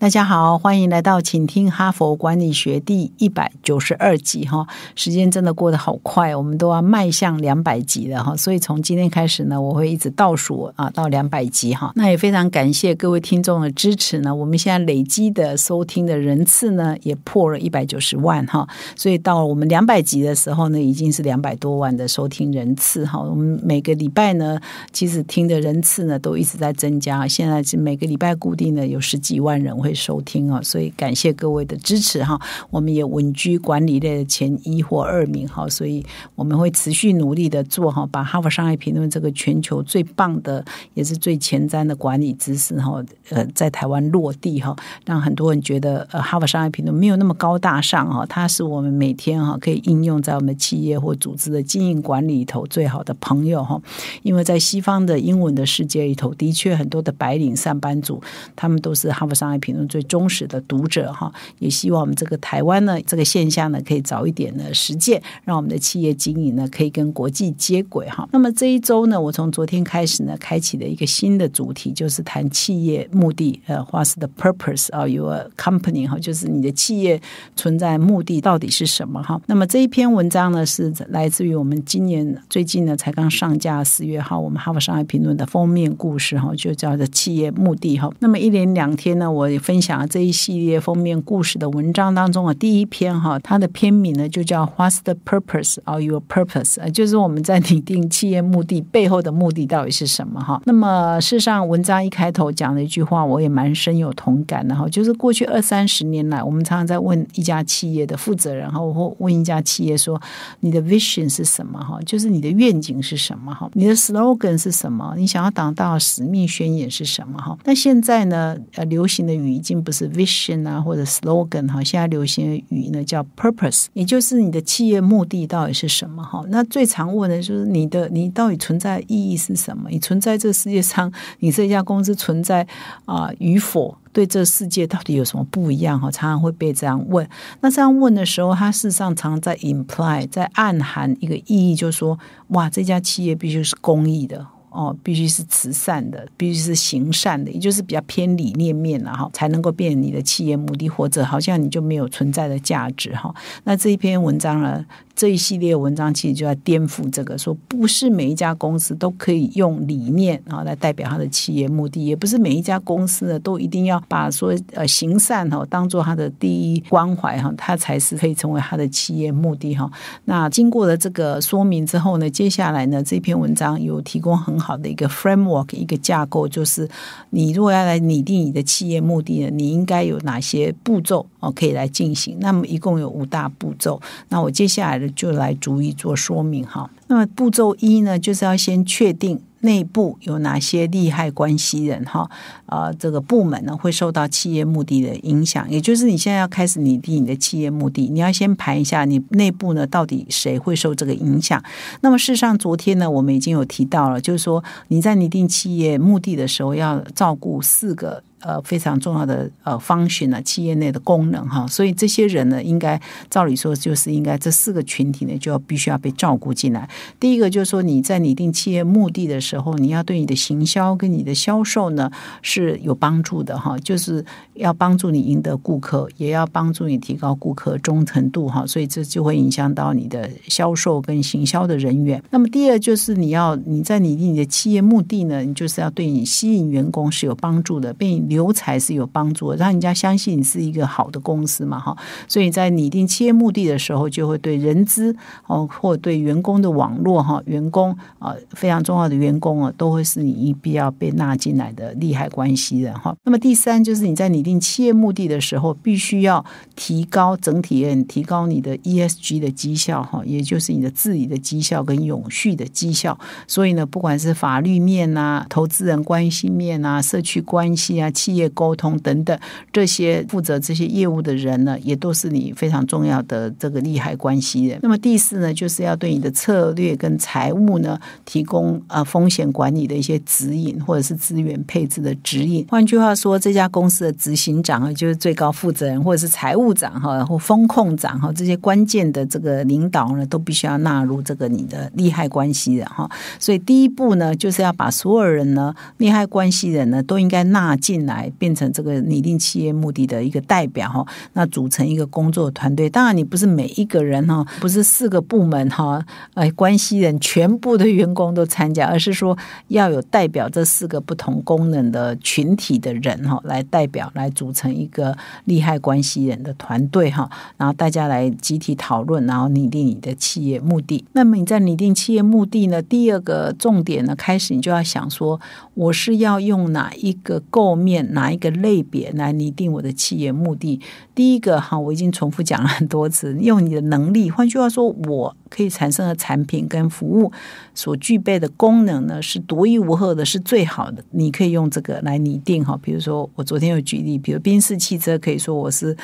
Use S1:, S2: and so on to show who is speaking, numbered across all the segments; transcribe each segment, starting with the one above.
S1: 大家好，欢迎来到请听哈佛管理学第一百九十二集哈，时间真的过得好快，我们都要迈向两百集了哈，所以从今天开始呢，我会一直倒数啊，到两百集哈。那也非常感谢各位听众的支持呢，我们现在累积的收听的人次呢，也破了一百九十万哈，所以到我们两百集的时候呢，已经是两百多万的收听人次哈。我们每个礼拜呢，其实听的人次呢，都一直在增加，现在是每个礼拜固定的有十几万人会。会收听啊，所以感谢各位的支持哈。我们也稳居管理类的前一或二名哈，所以我们会持续努力的做哈，把《哈佛商业评论》这个全球最棒的，也是最前瞻的管理知识哈，呃，在台湾落地哈，让很多人觉得呃，《哈佛商业评论》没有那么高大上哈，它是我们每天哈可以应用在我们企业或组织的经营管理里头最好的朋友哈。因为在西方的英文的世界里头，的确很多的白领上班族，他们都是《哈佛商业评论》。最忠实的读者哈，也希望我们这个台湾呢，这个现象呢，可以早一点的实践，让我们的企业经营呢，可以跟国际接轨哈。那么这一周呢，我从昨天开始呢，开启了一个新的主题，就是谈企业目的，呃，或是的 purpose of y o u r company 哈，就是你的企业存在目的到底是什么哈。那么这一篇文章呢，是来自于我们今年最近呢才刚上架四月号我们《哈佛商业评论》的封面故事哈，就叫做企业目的哈。那么一连两天呢，我也。分享这一系列封面故事的文章当中啊，第一篇哈，它的篇名呢就叫《What's the Purpose or Your Purpose》就是我们在拟定企业目的背后的目的到底是什么哈？那么，事实上，文章一开头讲了一句话，我也蛮深有同感的哈，就是过去二三十年来，我们常常在问一家企业的负责人哈，我会问一家企业说，你的 vision 是什么哈？就是你的愿景是什么哈？你的 slogan 是什么？你想要达到使命宣言是什么哈？那现在呢，呃，流行的语。已经不是 vision 啊，或者 slogan 哈，现在流行的语呢叫 purpose，也就是你的企业目的到底是什么哈？那最常问的就是你的你到底存在意义是什么？你存在这世界上，你这家公司存在啊与否，对这世界到底有什么不一样哈？常常会被这样问。那这样问的时候，它事实上常在 imply，在暗含一个意义，就是说，哇，这家企业必须是公益的。哦，必须是慈善的，必须是行善的，也就是比较偏理念面了哈，才能够变你的企业目的，或者好像你就没有存在的价值哈。那这一篇文章呢，这一系列文章其实就要颠覆这个，说不是每一家公司都可以用理念啊来代表他的企业目的，也不是每一家公司呢都一定要把说呃行善哈当做他的第一关怀哈，它才是可以成为他的企业目的哈。那经过了这个说明之后呢，接下来呢这篇文章有提供很好。好的一个 framework，一个架构，就是你如果要来拟定你的企业目的呢，你应该有哪些步骤哦，可以来进行？那么一共有五大步骤，那我接下来就来逐一做说明哈。那么步骤一呢，就是要先确定。内部有哪些利害关系人？哈啊，这个部门呢会受到企业目的的影响。也就是你现在要开始拟定你的企业目的，你要先排一下你内部呢到底谁会受这个影响。那么事实上，昨天呢我们已经有提到了，就是说你在拟定企业目的的时候要照顾四个。呃，非常重要的呃，function 啊，企业内的功能哈，所以这些人呢，应该照理说就是应该这四个群体呢，就要必须要被照顾进来。第一个就是说，你在拟定企业目的的时候，你要对你的行销跟你的销售呢是有帮助的哈，就是要帮助你赢得顾客，也要帮助你提高顾客忠诚度哈，所以这就会影响到你的销售跟行销的人员。那么第二就是你要你在拟定你的企业目的呢，你就是要对你吸引员工是有帮助的，并。留才是有帮助，让人家相信你是一个好的公司嘛，哈。所以在拟定企业目的的时候，就会对人资哦，或对员工的网络哈，员工啊非常重要的员工啊，都会是你一必要被纳进来的利害关系人哈。那么第三就是你在拟定企业目的的时候，必须要提高整体，提高你的 ESG 的绩效哈，也就是你的治理的绩效跟永续的绩效。所以呢，不管是法律面呐、投资人关系面呐、社区关系啊。企业沟通等等，这些负责这些业务的人呢，也都是你非常重要的这个利害关系人。那么第四呢，就是要对你的策略跟财务呢，提供啊风险管理的一些指引，或者是资源配置的指引。换句话说，这家公司的执行长啊，就是最高负责人，或者是财务长哈，然后风控长哈，这些关键的这个领导呢，都必须要纳入这个你的利害关系人哈。所以第一步呢，就是要把所有人呢，利害关系人呢，都应该纳进。来变成这个拟定企业目的的一个代表哈，那组成一个工作团队。当然，你不是每一个人哈，不是四个部门哈，哎，关系人全部的员工都参加，而是说要有代表这四个不同功能的群体的人哈，来代表来组成一个利害关系人的团队哈，然后大家来集体讨论，然后拟定你的企业目的。那么你在拟定企业目的呢，第二个重点呢，开始你就要想说，我是要用哪一个构面。哪一个类别来拟定我的企业目的？第一个哈，我已经重复讲了很多次，用你的能力。换句话说，我。可以产生的产品跟服务所具备的功能呢，是独一无二的，是最好的。你可以用这个来拟定哈，比如说我昨天有举例，比如宾士汽车可以说我是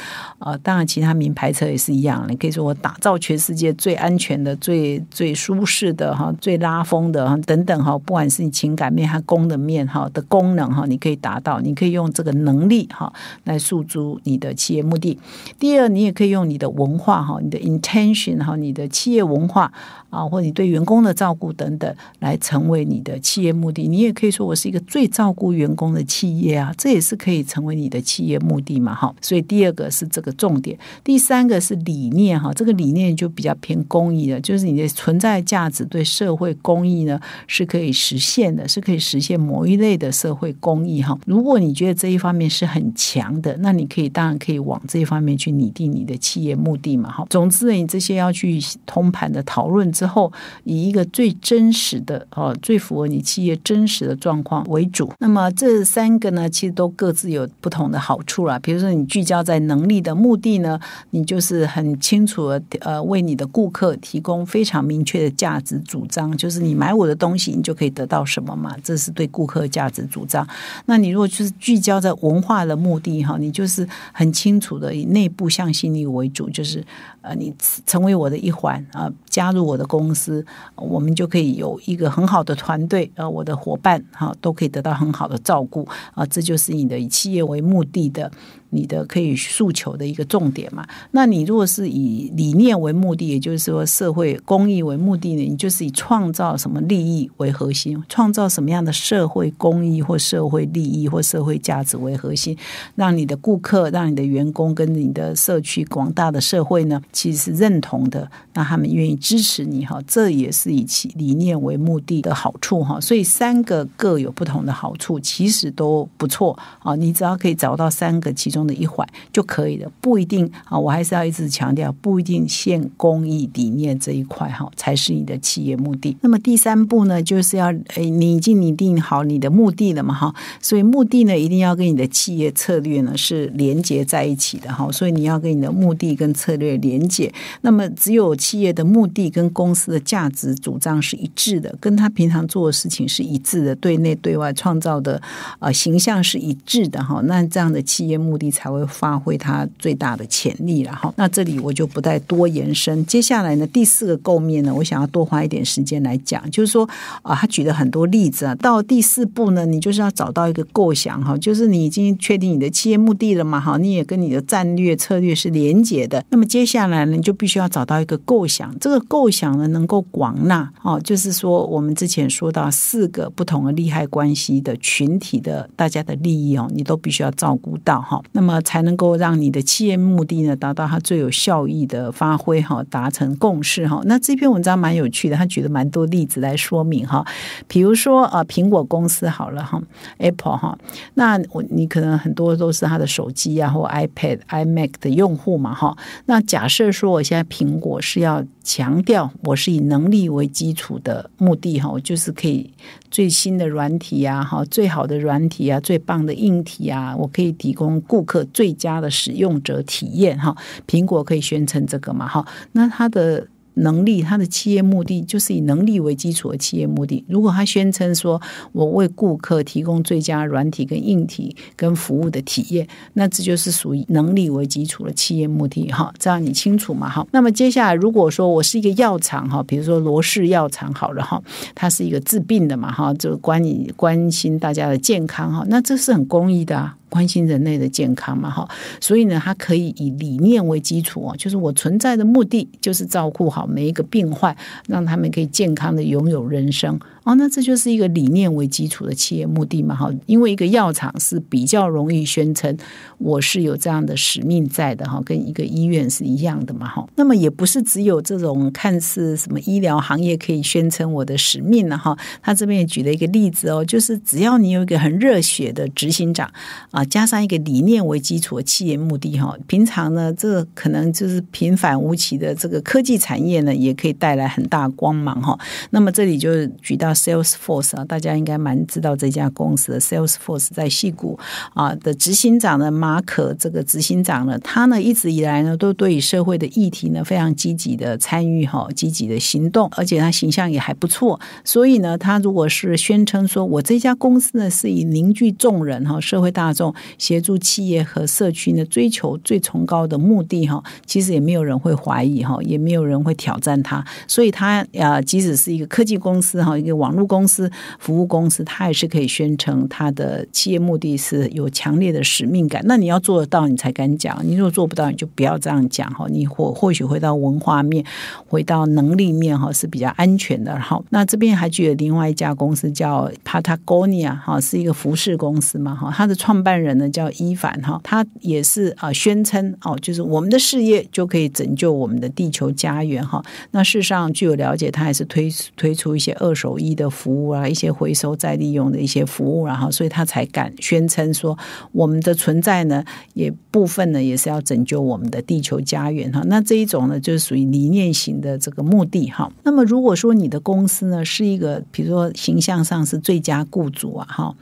S1: 当然其他名牌车也是一样。你可以说我打造全世界最安全的、最最舒适的哈、最拉风的哈等等哈，不管是你情感面还功能面哈的功能哈，你可以达到。你可以用这个能力哈来诉诸你的企业目的。第二，你也可以用你的文化哈、你的 intention 哈、你的企业文。文化。啊，或者你对员工的照顾等等，来成为你的企业目的。你也可以说我是一个最照顾员工的企业啊，这也是可以成为你的企业目的嘛。哈。所以第二个是这个重点，第三个是理念哈。这个理念就比较偏公益的，就是你的存在价值对社会公益呢是可以实现的，是可以实现某一类的社会公益哈。如果你觉得这一方面是很强的，那你可以当然可以往这一方面去拟定你的企业目的嘛。哈。总之你这些要去通盘的讨论之。之后，以一个最真实的哦，最符合你企业真实的状况为主。那么这三个呢，其实都各自有不同的好处啦。比如说，你聚焦在能力的目的呢，你就是很清楚的呃，为你的顾客提供非常明确的价值主张，就是你买我的东西，你就可以得到什么嘛？这是对顾客价值主张。那你如果就是聚焦在文化的目的哈，你就是很清楚的以内部向心力为主，就是呃，你成为我的一环啊。加入我的公司，我们就可以有一个很好的团队。呃，我的伙伴哈都可以得到很好的照顾啊，这就是你的以企业为目的的。你的可以诉求的一个重点嘛？那你如果是以理念为目的，也就是说社会公益为目的呢？你就是以创造什么利益为核心，创造什么样的社会公益或社会利益或社会价值为核心，让你的顾客、让你的员工跟你的社区广大的社会呢，其实是认同的，那他们愿意支持你哈。这也是以其理念为目的的好处哈。所以三个各有不同的好处，其实都不错啊。你只要可以找到三个其中。的一环就可以了，不一定啊！我还是要一直强调，不一定限公益理念这一块哈，才是你的企业目的。那么第三步呢，就是要诶，你已经拟定好你的目的了嘛哈？所以目的呢，一定要跟你的企业策略呢是连接在一起的哈。所以你要跟你的目的跟策略连接。那么只有企业的目的跟公司的价值主张是一致的，跟他平常做的事情是一致的，对内对外创造的呃形象是一致的哈。那这样的企业目的。才会发挥它最大的潜力，了哈。那这里我就不再多延伸。接下来呢，第四个构面呢，我想要多花一点时间来讲，就是说啊，他举了很多例子啊。到第四步呢，你就是要找到一个构想哈，就是你已经确定你的企业目的了嘛哈，你也跟你的战略策略是连结的。那么接下来呢，你就必须要找到一个构想，这个构想呢能够广纳哦，就是说我们之前说到四个不同的利害关系的群体的大家的利益哦，你都必须要照顾到哈。那么那么才能够让你的企业目的呢，达到它最有效益的发挥哈，达成共识哈。那这篇文章蛮有趣的，他举了蛮多例子来说明哈，比如说啊，苹果公司好了哈，Apple 哈，那我你可能很多都是他的手机啊或 iPad、iMac 的用户嘛哈。那假设说我现在苹果是要强调我是以能力为基础的目的哈，我就是可以。最新的软体啊，哈，最好的软体啊，最棒的硬体啊，我可以提供顾客最佳的使用者体验，哈，苹果可以宣称这个嘛，哈，那它的。能力，他的企业目的就是以能力为基础的企业目的。如果他宣称说我为顾客提供最佳软体跟硬体跟服务的体验，那这就是属于能力为基础的企业目的哈。这样你清楚嘛？哈，那么接下来如果说我是一个药厂哈，比如说罗氏药厂好了哈，它是一个治病的嘛哈，就关关心大家的健康哈，那这是很公益的啊。关心人类的健康嘛，哈，所以呢，它可以以理念为基础啊，就是我存在的目的就是照顾好每一个病患，让他们可以健康的拥有人生。哦，那这就是一个理念为基础的企业目的嘛，哈，因为一个药厂是比较容易宣称我是有这样的使命在的，哈，跟一个医院是一样的嘛，哈。那么也不是只有这种看似什么医疗行业可以宣称我的使命了，哈。他这边也举了一个例子哦，就是只要你有一个很热血的执行长啊，加上一个理念为基础的企业目的，哈，平常呢这可能就是平凡无奇的这个科技产业呢，也可以带来很大光芒，哈。那么这里就举到。Salesforce 啊，大家应该蛮知道这家公司的 Salesforce 在戏谷啊的执行长呢马可这个执行长呢，他呢一直以来呢都对于社会的议题呢非常积极的参与哈，积极的行动，而且他形象也还不错。所以呢，他如果是宣称说我这家公司呢是以凝聚众人哈社会大众协助企业和社区呢追求最崇高的目的哈，其实也没有人会怀疑哈，也没有人会挑战他。所以他呃，即使是一个科技公司哈，一个网网络公司、服务公司，它也是可以宣称它的企业目的是有强烈的使命感。那你要做得到，你才敢讲；你如果做不到，你就不要这样讲哈。你或或许回到文化面，回到能力面哈是比较安全的。好，那这边还具有另外一家公司叫 Patagonia 哈，是一个服饰公司嘛哈。它的创办人呢叫伊凡哈，他也是啊宣称哦，就是我们的事业就可以拯救我们的地球家园哈。那事实上，据我了解，他还是推推出一些二手衣。的服务啊，一些回收再利用的一些服务，然后所以他才敢宣称说我们的存在呢，也部分呢也是要拯救我们的地球家园哈。那这一种呢，就是属于理念型的这个目的哈。那么如果说你的公司呢是一个，比如说形象上是最佳雇主啊哈。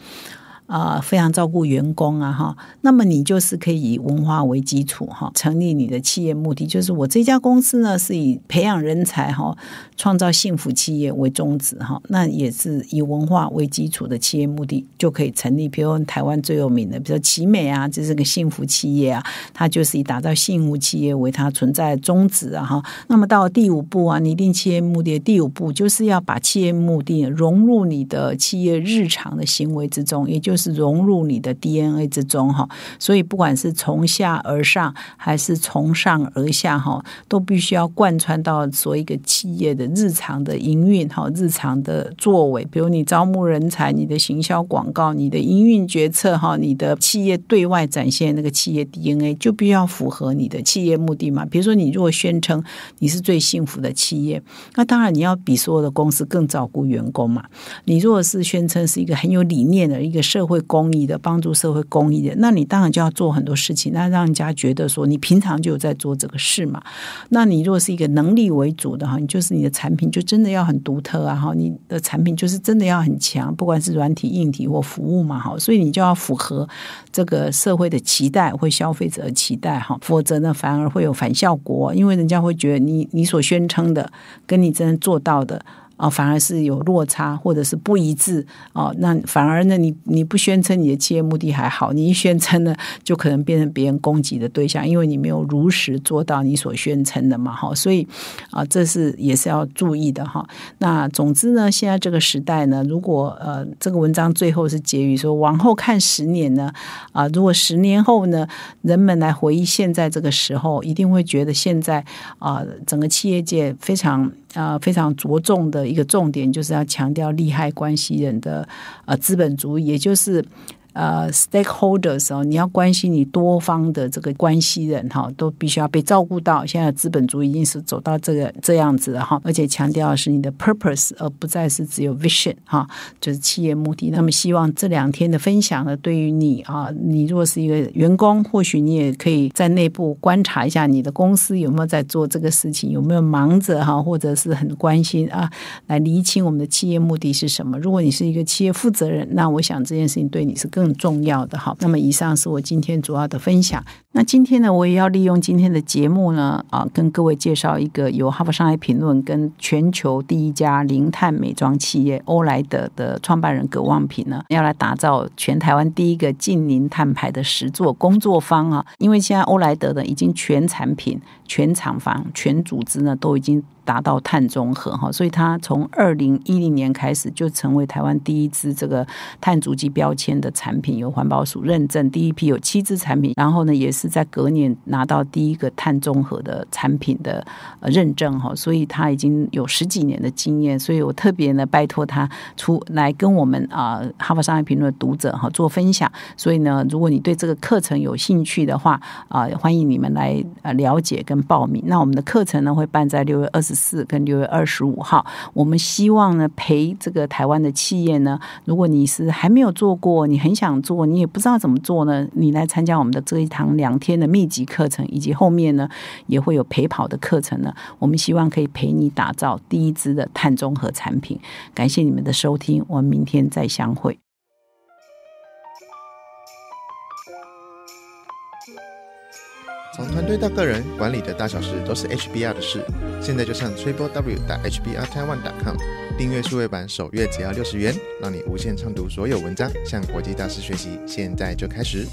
S1: 啊，非常照顾员工啊，哈。那么你就是可以以文化为基础，哈，成立你的企业目的，就是我这家公司呢是以培养人才，哈，创造幸福企业为宗旨，哈。那也是以文化为基础的企业目的就可以成立。比如台湾最有名的，比如说奇美啊，这是个幸福企业啊，它就是以打造幸福企业为它存在宗旨，啊，哈。那么到第五步啊，拟定企业目的，第五步就是要把企业目的融入你的企业日常的行为之中，也就是。是融入你的 DNA 之中哈，所以不管是从下而上还是从上而下哈，都必须要贯穿到所一个企业的日常的营运哈，日常的作为，比如你招募人才、你的行销广告、你的营运决策哈，你的企业对外展现那个企业 DNA 就必须要符合你的企业目的嘛。比如说你如果宣称你是最幸福的企业，那当然你要比所有的公司更照顾员工嘛。你如果是宣称是一个很有理念的一个社会，会公益的，帮助社会公益的，那你当然就要做很多事情，那让人家觉得说你平常就在做这个事嘛。那你如果是一个能力为主的哈，你就是你的产品就真的要很独特啊哈，你的产品就是真的要很强，不管是软体、硬体或服务嘛哈，所以你就要符合这个社会的期待或消费者的期待哈，否则呢反而会有反效果，因为人家会觉得你你所宣称的跟你真正做到的。啊，反而是有落差或者是不一致啊，那反而呢，你你不宣称你的企业目的还好，你一宣称呢，就可能变成别人攻击的对象，因为你没有如实做到你所宣称的嘛，哈，所以啊，这是也是要注意的哈。那总之呢，现在这个时代呢，如果呃这个文章最后是结语说往后看十年呢，啊，如果十年后呢，人们来回忆现在这个时候，一定会觉得现在啊，整个企业界非常。呃，非常着重的一个重点，就是要强调利害关系人的，呃，资本主义，也就是。呃，stakeholders 时候，你要关心你多方的这个关系人哈，都必须要被照顾到。现在资本主义已经是走到这个这样子了哈，而且强调是你的 purpose，而不再是只有 vision 哈，就是企业目的。那么希望这两天的分享呢，对于你啊，你若是一个员工，或许你也可以在内部观察一下你的公司有没有在做这个事情，有没有忙着哈，或者是很关心啊，来厘清我们的企业目的是什么。如果你是一个企业负责人，那我想这件事情对你是更。更重要的，好。那么，以上是我今天主要的分享。那今天呢，我也要利用今天的节目呢，啊，跟各位介绍一个由《哈佛商业评论》跟全球第一家零碳美妆企业欧莱德的创办人葛望平呢，要来打造全台湾第一个近零碳牌的实作工作坊啊！因为现在欧莱德呢，已经全产品、全厂房、全组织呢，都已经达到碳中和哈，所以它从二零一零年开始就成为台湾第一支这个碳足迹标签的产品，由环保署认证，第一批有七支产品，然后呢，也是。是在隔年拿到第一个碳中和的产品的认证哈，所以他已经有十几年的经验，所以我特别呢拜托他出来跟我们啊《哈佛商业评论》的读者哈做分享。所以呢，如果你对这个课程有兴趣的话啊，欢迎你们来了解跟报名。那我们的课程呢会办在六月二十四跟六月二十五号。我们希望呢陪这个台湾的企业呢，如果你是还没有做过，你很想做，你也不知道怎么做呢，你来参加我们的这一堂两。两天的密集课程，以及后面呢也会有陪跑的课程呢。我们希望可以陪你打造第一支的碳中和产品。感谢你们的收听，我们明天再相会。从团队到个人，管理的大小事都是 HBR 的事。现在就上 tribe.w.hbr.twan.com 订阅数位版，首月只要六十元，让你无限畅读所有文章，向国际大师学习。现在就开始。